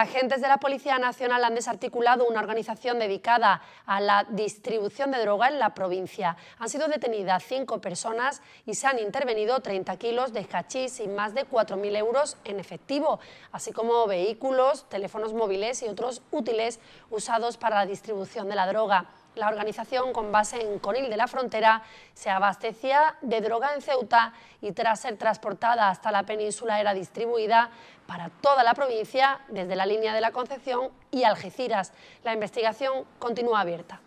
Agentes de la Policía Nacional han desarticulado una organización dedicada a la distribución de droga en la provincia. Han sido detenidas cinco personas y se han intervenido 30 kilos de hachís y más de 4.000 euros en efectivo, así como vehículos, teléfonos móviles y otros útiles usados para la distribución de la droga. La organización, con base en Conil de la Frontera, se abastecía de droga en Ceuta y tras ser transportada hasta la península era distribuida para toda la provincia desde la línea de la Concepción y Algeciras. La investigación continúa abierta.